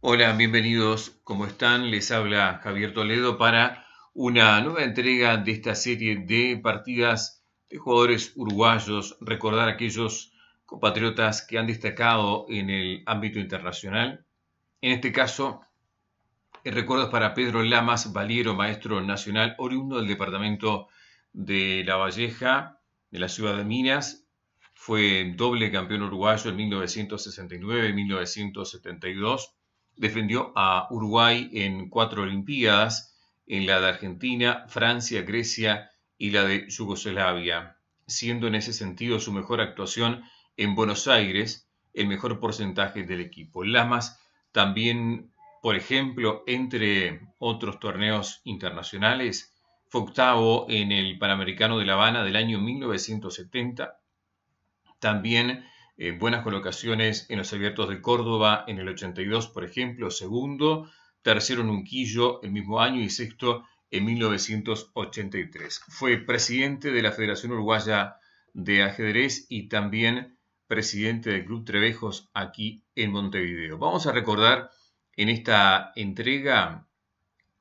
Hola, bienvenidos. ¿Cómo están? Les habla Javier Toledo para una nueva entrega de esta serie de partidas de jugadores uruguayos. Recordar a aquellos compatriotas que han destacado en el ámbito internacional. En este caso, el recuerdo es para Pedro Lamas Valiero, maestro nacional oriundo del departamento de La Valleja, de la ciudad de Minas. Fue doble campeón uruguayo en 1969 y 1972 defendió a Uruguay en cuatro Olimpiadas, en la de Argentina, Francia, Grecia y la de Yugoslavia, siendo en ese sentido su mejor actuación en Buenos Aires el mejor porcentaje del equipo. Lamas también, por ejemplo, entre otros torneos internacionales, fue octavo en el Panamericano de La Habana del año 1970, también eh, buenas colocaciones en los abiertos de Córdoba en el 82, por ejemplo, segundo, tercero en Unquillo el mismo año y sexto en 1983. Fue presidente de la Federación Uruguaya de Ajedrez y también presidente del Club Trevejos aquí en Montevideo. Vamos a recordar en esta entrega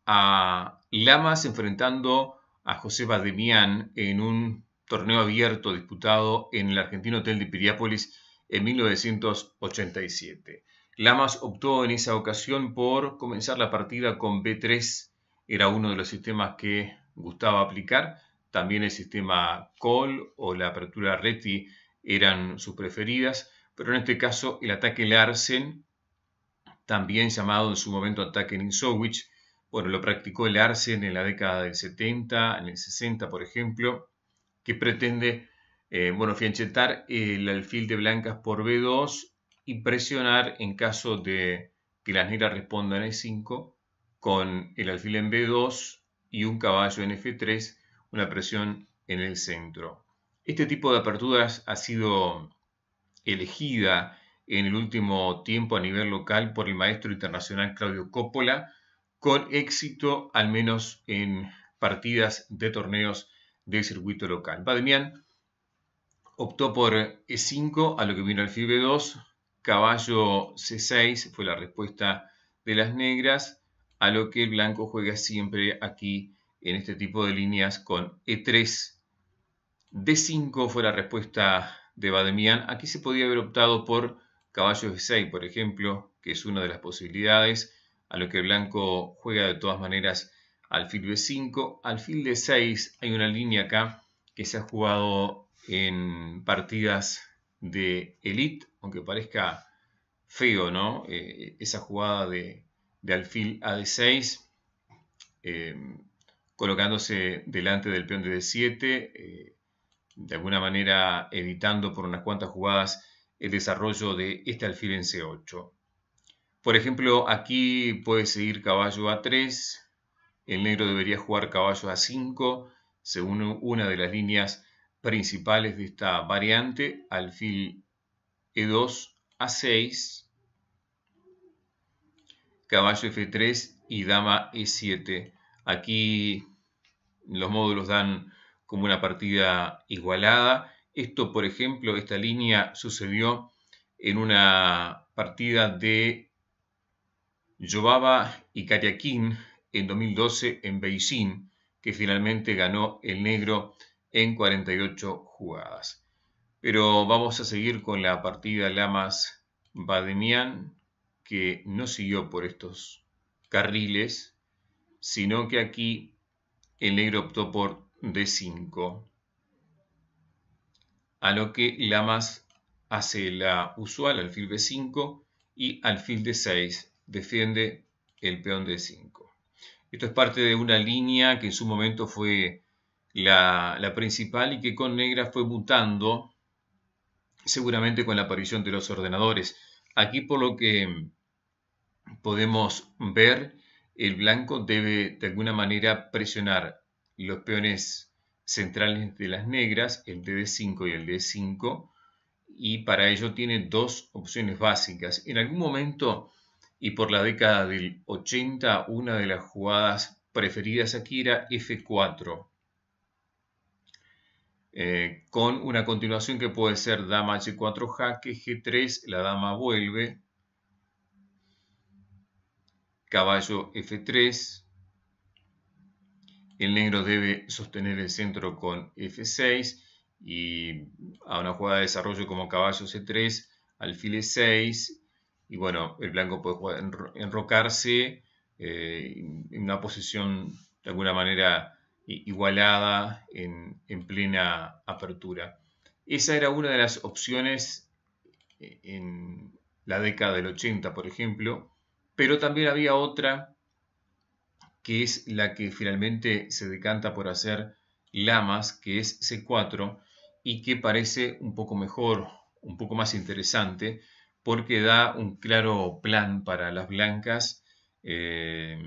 a Lamas enfrentando a José Bademian en un torneo abierto disputado en el Argentino Hotel de Piriápolis en 1987. Lamas optó en esa ocasión por comenzar la partida con B3, era uno de los sistemas que gustaba aplicar. También el sistema Call o la apertura Reti eran sus preferidas, pero en este caso el ataque Larsen, también llamado en su momento ataque Ninsowich, bueno, lo practicó el Larsen en la década del 70, en el 60, por ejemplo, que pretende eh, bueno, fianchetar el alfil de blancas por B2 y presionar en caso de que las negras respondan E5 con el alfil en B2 y un caballo en F3, una presión en el centro. Este tipo de aperturas ha sido elegida en el último tiempo a nivel local por el maestro internacional Claudio Coppola, con éxito al menos en partidas de torneos del circuito local optó por E5, a lo que vino alfil B2, caballo C6 fue la respuesta de las negras, a lo que el blanco juega siempre aquí en este tipo de líneas con E3. D5 fue la respuesta de Bademian. Aquí se podía haber optado por caballo c 6 por ejemplo, que es una de las posibilidades, a lo que el blanco juega de todas maneras al alfil B5. Al Alfil D6, hay una línea acá que se ha jugado en partidas de elite, aunque parezca feo, ¿no? Eh, esa jugada de, alfil a d6, em, colocándose delante del peón de d7, eh, de alguna manera evitando por unas cuantas jugadas el desarrollo de este alfil en c8. Por ejemplo, aquí puede seguir caballo a 3, el negro debería jugar caballo a 5, según una de las líneas principales de esta variante, alfil E2, A6, caballo F3 y dama E7. Aquí los módulos dan como una partida igualada. Esto, por ejemplo, esta línea sucedió en una partida de Yobaba y Kariakin en 2012 en Beijing, que finalmente ganó el negro en 48 jugadas. Pero vamos a seguir con la partida Lamas Bademian, que no siguió por estos carriles, sino que aquí el negro optó por D5, a lo que Lamas hace la usual alfil B5 y alfil D6, defiende el peón D5. Esto es parte de una línea que en su momento fue la, principal y que con negra fue mutando seguramente con la aparición de los ordenadores. Aquí por lo que podemos ver, el blanco debe de alguna manera presionar los peones centrales de las negras, el DD5 y el D5, y para ello tiene dos opciones básicas. En algún momento, y por la década del 80, una de las jugadas preferidas aquí era F4. Eh, con una continuación que puede ser dama h4 jaque, g3, la dama vuelve, caballo f3, el negro debe sostener el centro con f6 y a una jugada de desarrollo como caballo c3, alfil e6 y bueno, el blanco puede enrocarse eh, en una posición de alguna manera igualada en, plena apertura. Esa era una de las opciones eh, en la década del 80, por ejemplo, pero también había otra que es la que finalmente se decanta por hacer Lamas, que es C4 y que parece un poco mejor, un poco más interesante, porque da un claro plan para las blancas eh,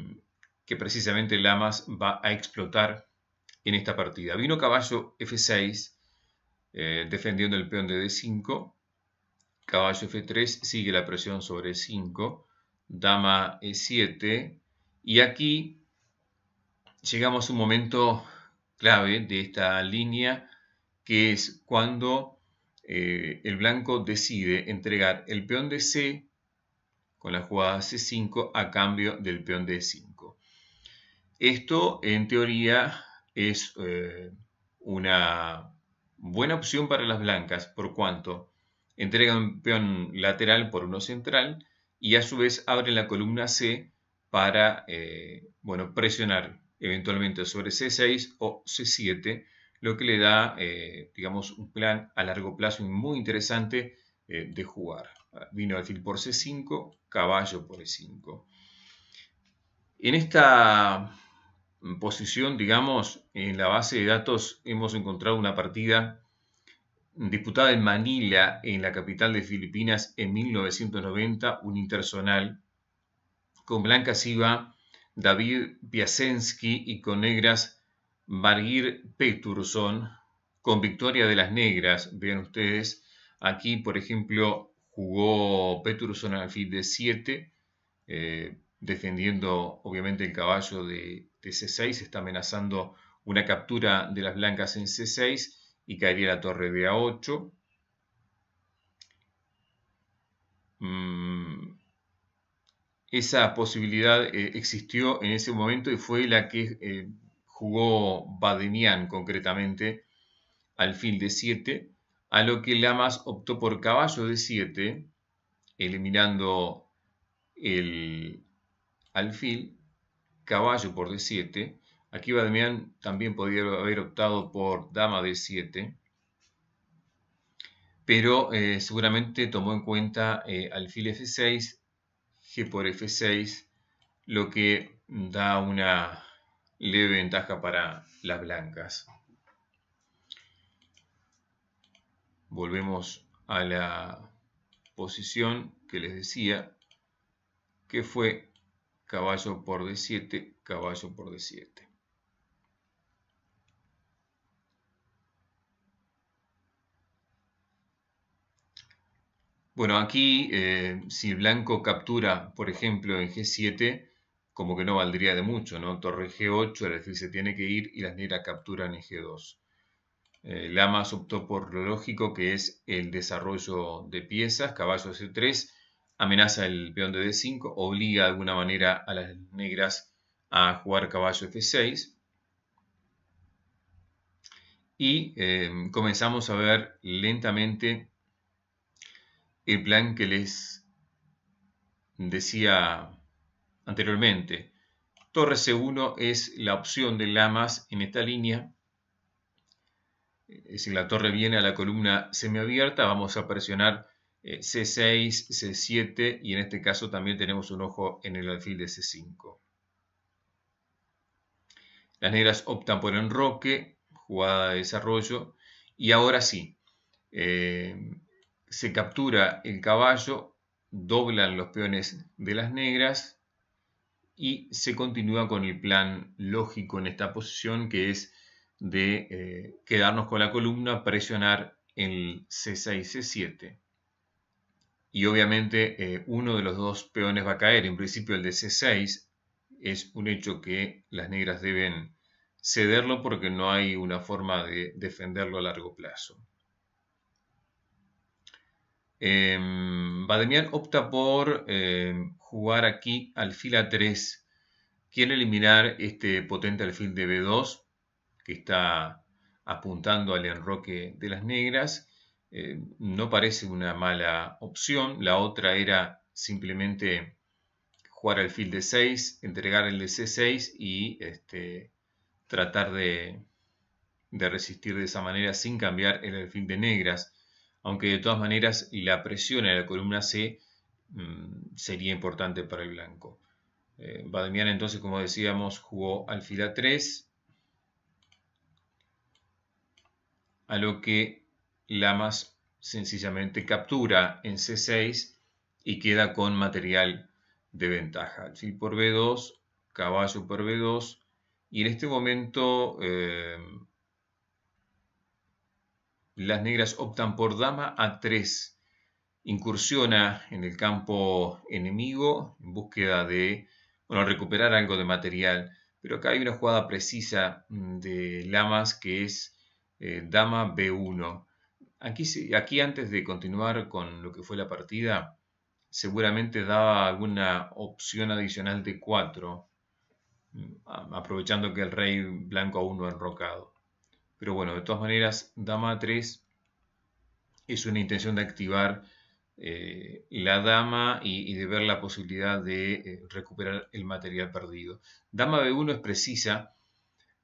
que precisamente Lamas va a explotar en esta partida. Vino caballo F6, eh, defendiendo el peón de D5. Caballo F3 sigue la presión sobre 5. Dama E7. Y aquí llegamos a un momento clave de esta línea, que es cuando eh, el blanco decide entregar el peón de C con la jugada C5 a cambio del peón de D5. Esto, en teoría, es eh, una buena opción para las blancas, por cuanto entrega un peón lateral por uno central y a su vez abre la columna C para eh, bueno, presionar eventualmente sobre C6 o C7, lo que le da, eh, digamos, un plan a largo plazo muy interesante de jugar. Vino al alfil por C5, caballo por E5. En esta Mm, posición, digamos, en la base de datos hemos encontrado una partida disputada en Manila, en la capital de Filipinas, en 1990, un intersonal, con Blanca Siva, David Piasensky y con negras Barguir Peturson, con victoria de las negras, vean ustedes, aquí por ejemplo jugó Peturson al fin de 7, eh, defendiendo obviamente el caballo de, C6, está amenazando una captura de las blancas en C6 y caería la torre de A8. Mm, esa posibilidad eh, existió en ese momento y fue la que eh, jugó Badenian concretamente al fin de 7, a lo que Lamas optó por caballo de 7, eliminando el, alfil, caballo por d7. Aquí Badmian también podría haber optado por dama d7, pero eh, seguramente tomó en cuenta eh, alfil f6, g por f6, lo que da una leve ventaja para las blancas. Volvemos a la posición que les decía, que fue caballo por D7, caballo por D7. Bueno, aquí eh, si blanco captura, por ejemplo, en G7, como que no valdría de mucho, ¿no? Torre G8, el decir, se tiene que ir y las negras capturan en G2. Eh, Lamas optó por lo lógico, que es el desarrollo de piezas, caballo C3, amenaza el peón de D5, obliga de alguna manera a las negras a jugar caballo F6. Y em, comenzamos a ver lentamente el plan que les decía anteriormente. Torre C1 es la opción de Lamas en esta línea. Es decir, la torre viene a la columna semiabierta, vamos a presionar C6, eh, C7 y en este caso también tenemos un ojo en el alfil de C5. Las negras optan por enroque, jugada de desarrollo y ahora sí, eh, se captura el caballo, doblan los peones de las negras y se continúa con el plan lógico en esta posición que es de eh, quedarnos con la columna, presionar el C6, C7 y obviamente eh, uno de los dos peones va a caer, en principio el de C6, es un hecho que las negras deben cederlo porque no hay una forma de defenderlo a largo plazo. Eh, Bademian opta por em, jugar aquí al A3. Quiere eliminar este potente alfil de B2 que está apuntando al enroque de las negras eh, no parece una mala opción. La otra era simplemente jugar al fil de 6, entregar el de C6 y este, tratar de, resistir de esa manera sin cambiar el alfil de negras. Aunque de todas maneras la presión en la columna C mm, sería importante para el blanco. Eh, entonces, como decíamos, jugó alfil a 3. A lo que Lamas sencillamente captura en C6 y queda con material de ventaja. Alfil por B2, caballo por B2 y en este momento eh, las negras optan por dama A3. Incursiona en el campo enemigo en búsqueda de recuperar algo de material. Pero acá hay una jugada precisa mm, de Lamas que es eh, dama B1. Aquí, antes de continuar con lo que fue la partida, seguramente daba alguna opción adicional de 4, mm, aprovechando que el rey blanco aún no ha enrocado. Pero bueno, de todas maneras, dama 3 es una intención de activar eh, la dama y, de ver la posibilidad de eh, recuperar el material perdido. Dama B1 es precisa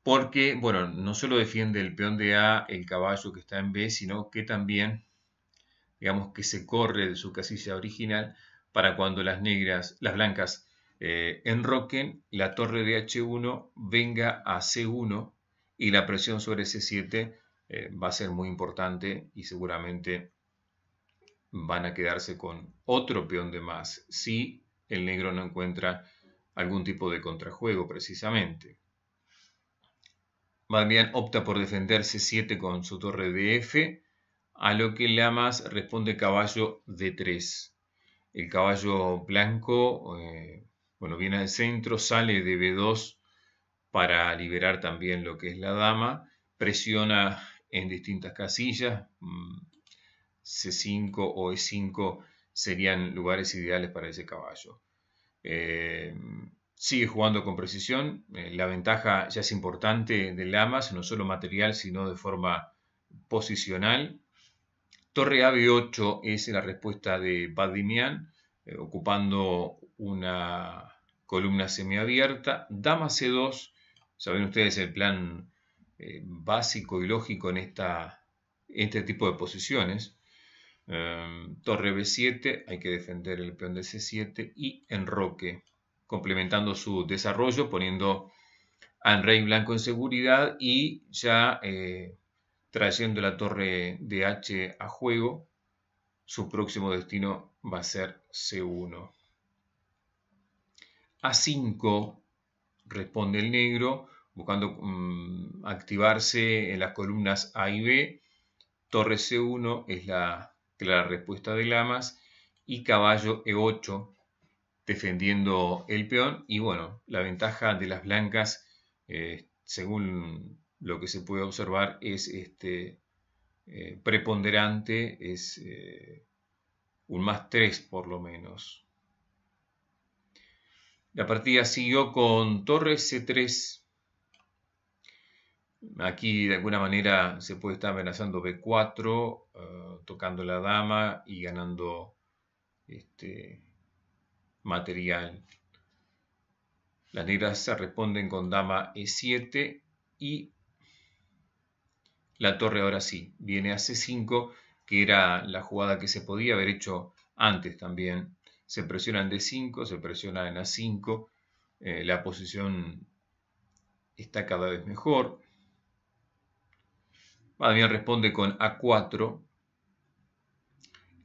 porque, bueno, no solo defiende el peón de A, el caballo que está en B, sino que también, digamos, que se corre de su casilla original para cuando las negras, las blancas eh, enroquen, la torre de H1 venga a C1 y la presión sobre C7 eh, va a ser muy importante y seguramente van a quedarse con otro peón de más si el negro no encuentra algún tipo de contrajuego precisamente. Bagrian opta por defender C7 con su torre de F, a lo que Lamas responde caballo D3. El caballo blanco, eh, bueno, viene al centro, sale de B2 para liberar también lo que es la dama, presiona en distintas casillas, mm, C5 o E5 serían lugares ideales para ese caballo. Eh, sigue jugando con precisión. Eh, la ventaja ya es importante de Lamas, no solo material, sino de forma posicional. Torre AB8 es la respuesta de Badimian, eh, ocupando una columna semiabierta. Dama C2, saben ustedes el plan eh, básico y lógico en esta, este tipo de posiciones. torre B7, hay que defender el peón de C7 y enroque complementando su desarrollo, poniendo a Rey Blanco en seguridad y ya eh, trayendo la torre de H a juego, su próximo destino va a ser C1. A5 responde el negro, buscando mm, activarse en las columnas A y B. Torre C1 es la respuesta de Lamas y caballo E8 defendiendo el peón. Y bueno, la ventaja de las blancas, eh, según lo que se puede observar, es este, eh, preponderante, es eh, un más 3 por lo menos. La partida siguió con torre C3. Aquí de alguna manera se puede estar amenazando B4, tocando la dama y ganando este, material. Las negras se responden con dama e7 y la torre ahora sí, viene a c5, que era la jugada que se podía haber hecho antes también. Se presiona en d5, se presiona en a5, eh, la posición está cada vez mejor. bien responde con a4,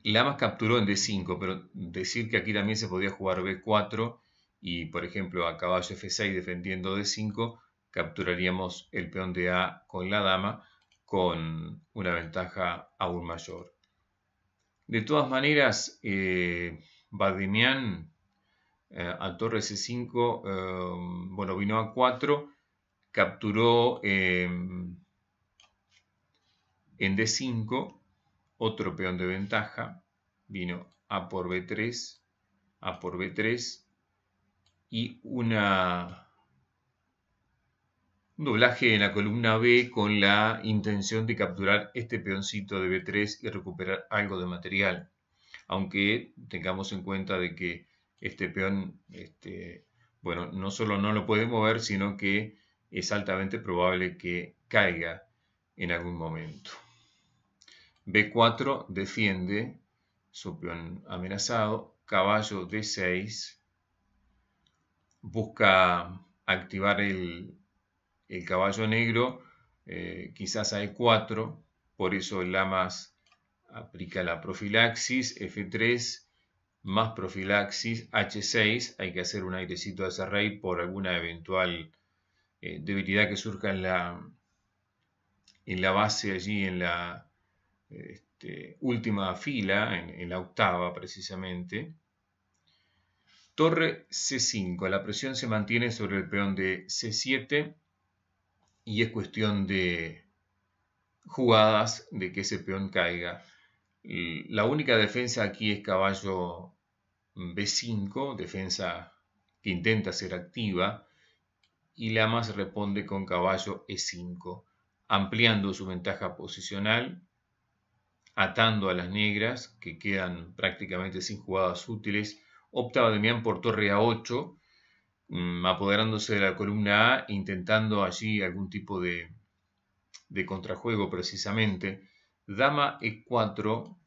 más capturó en D5, pero decir que aquí también se podía jugar B4 y, por ejemplo, a caballo F6 defendiendo D5, capturaríamos el peón de A con la dama con una ventaja aún mayor. De todas maneras, eh, al eh, a torre C5, eh, bueno, vino a 4, capturó eh, en D5 otro peón de ventaja, vino A por B3, A por B3 y una, un doblaje en la columna B con la intención de capturar este peoncito de B3 y recuperar algo de material. Aunque tengamos en cuenta de que este peón, este, bueno, no solo no lo puede mover, sino que es altamente probable que caiga en algún momento. B4 defiende, su amenazado, caballo D6, busca activar el, caballo negro, eh, quizás a E4, por eso el más aplica la profilaxis, F3, más profilaxis, H6, hay que hacer un airecito a ese rey por alguna eventual eh, debilidad que surja en la, en la base allí, en la este, última fila, en, en, la octava precisamente. Torre C5, la presión se mantiene sobre el peón de C7 y es cuestión de jugadas de que ese peón caiga. La única defensa aquí es caballo B5, defensa que intenta ser activa, y Lamas responde con caballo E5, ampliando su ventaja posicional atando a las negras, que quedan prácticamente sin jugadas útiles. Opta Demián por torre a 8, mm, apoderándose de la columna A, intentando allí algún tipo de, de contrajuego precisamente. Dama E4,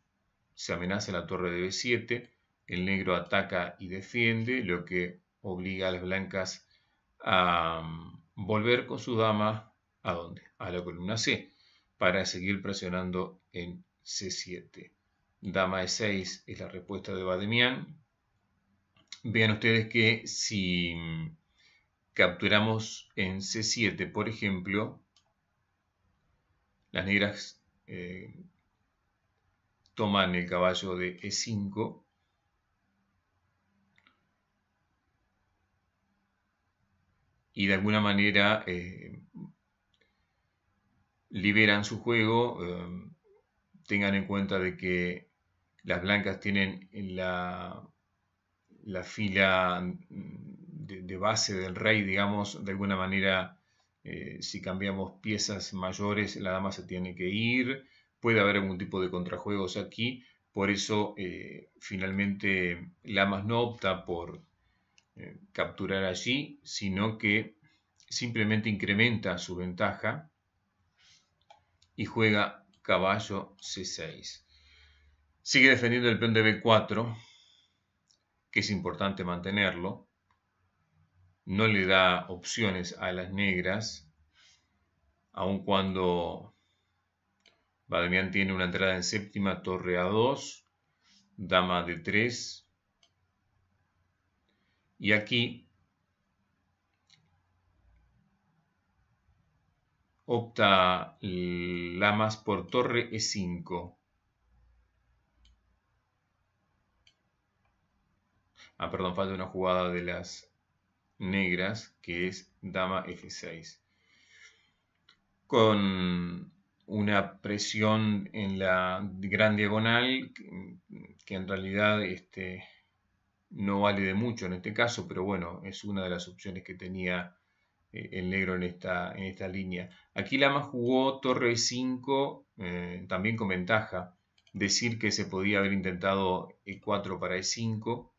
se amenaza la torre de B7, el negro ataca y defiende, lo que obliga a las blancas a mm, volver con su dama a dónde? A la columna C, para seguir presionando en C7. Dama E6 es la respuesta de Bademian. Vean ustedes que si capturamos en C7, por ejemplo, las negras eh, toman el caballo de E5, y de alguna manera eh, liberan su juego, eh, tengan en cuenta de que las blancas tienen la, la fila de, base del rey, digamos, de alguna manera, eh, si cambiamos piezas mayores, la dama se tiene que ir, puede haber algún tipo de contrajuegos aquí, por eso eh, finalmente, la más no opta por eh, capturar allí, sino que simplemente incrementa su ventaja y juega caballo C6. Sigue defendiendo el peón de B4, que es importante mantenerlo. No le da opciones a las negras, aun cuando badmian tiene una entrada en séptima, torre a 2, dama de 3. Y aquí opta Lamas por torre e5. Ah, perdón, falta una jugada de las negras que es dama f6. Con una presión en la gran diagonal que en realidad este, no vale de mucho en este caso, pero bueno, es una de las opciones que tenía eh, el negro en esta, en esta línea. Aquí Lama jugó torre 5, eh, también con ventaja. Decir que se podía haber intentado E4 para E5,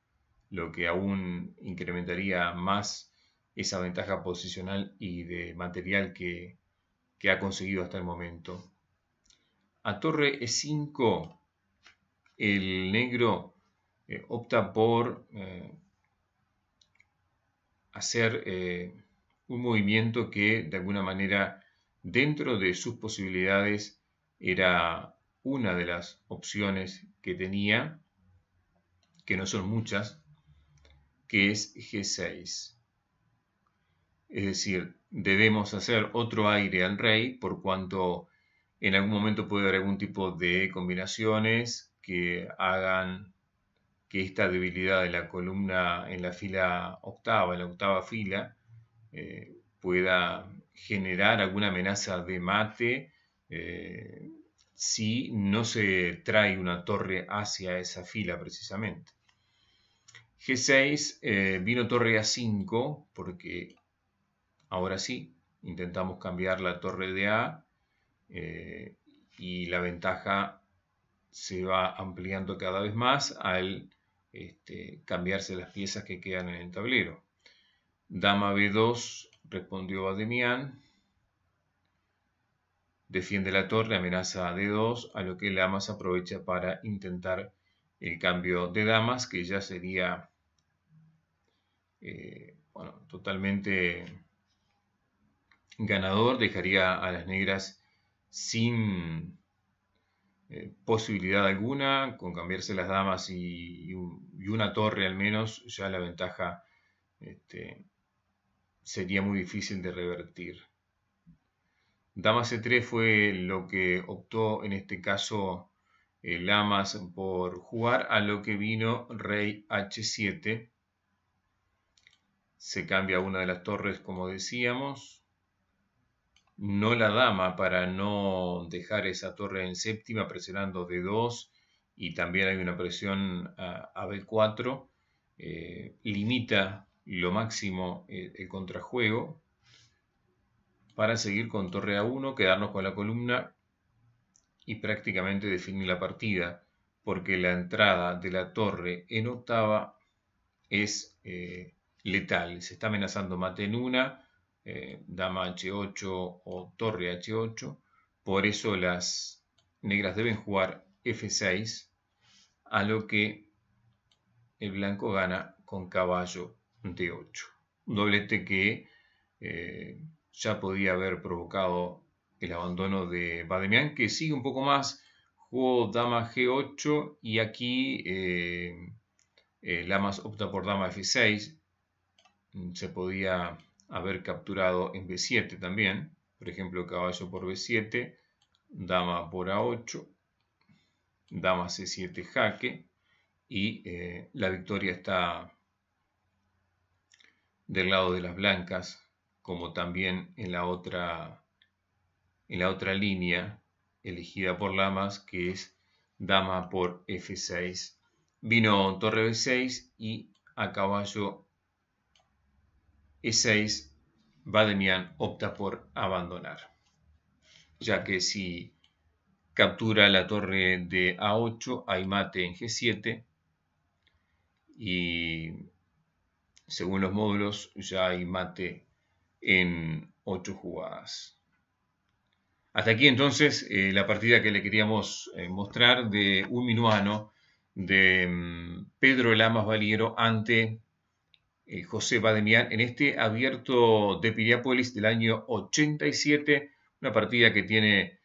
lo que aún incrementaría más esa ventaja posicional y de material que, ha conseguido hasta el momento. A torre E5, el negro eh, opta por hacer un movimiento que de alguna manera dentro de sus posibilidades era una de las opciones que tenía, que no son muchas, que es G6. Es decir, debemos hacer otro aire al rey por cuanto en algún momento puede haber algún tipo de combinaciones que hagan que esta debilidad de la columna en la fila octava, en la octava fila, eh, pueda generar alguna amenaza de mate eh, si no se trae una torre hacia esa fila precisamente. G6 eh, vino torre A5 porque ahora sí intentamos cambiar la torre de A y la ventaja se va ampliando cada vez más al este, cambiarse las piezas que quedan en el tablero. Dama B2, respondió a demián Defiende la torre, amenaza a D2, a lo que Lamas aprovecha para intentar el cambio de damas, que ya sería eh, totalmente ganador, dejaría a las negras sin eh, posibilidad alguna, con cambiarse las damas y, una torre al menos, ya la ventaja este, sería muy difícil de revertir. Dama C3 fue lo que optó en este caso el eh, Lamas por jugar, a lo que vino Rey H7. Se cambia una de las torres como decíamos. No la dama para no dejar esa torre en séptima presionando D2 y también hay una presión a, B4. Eh, limita lo máximo eh, el contrajuego para seguir con torre a 1, quedarnos con la columna y prácticamente definir la partida, porque la entrada de la torre en octava es eh, letal. Se está amenazando mate en una, eh, dama h8 o torre h8, por eso las negras deben jugar f6, a lo que el blanco gana con caballo 8. Un doblete que eh, ya podía haber provocado el abandono de Bademian, que sigue un poco más, Juego dama G8 y aquí eh, eh, Lamas opta por dama F6, se podía haber capturado en B7 también, por ejemplo caballo por B7, dama por A8, dama C7 jaque y la victoria está del lado de las blancas, como también en la otra, en la otra línea elegida por Lamas, que es dama por F6. Vino torre B6 y a caballo E6, Bademian opta por abandonar, ya que si captura la torre de A8, hay mate en G7 y según los módulos, ya hay mate en ocho jugadas. Hasta aquí entonces eh, la partida que le queríamos eh, mostrar de un minuano de mm, Pedro Lamas Valiero ante eh, José Bademián en este abierto de Piriápolis del año 87, una partida que tiene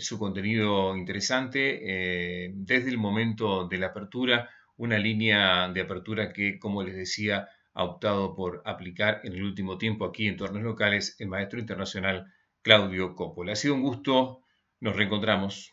su contenido interesante desde el momento de la apertura, una línea de apertura que, como les decía, ha optado por aplicar en el último tiempo aquí en tornos locales el maestro internacional Claudio Coppola. Ha sido un gusto, nos reencontramos.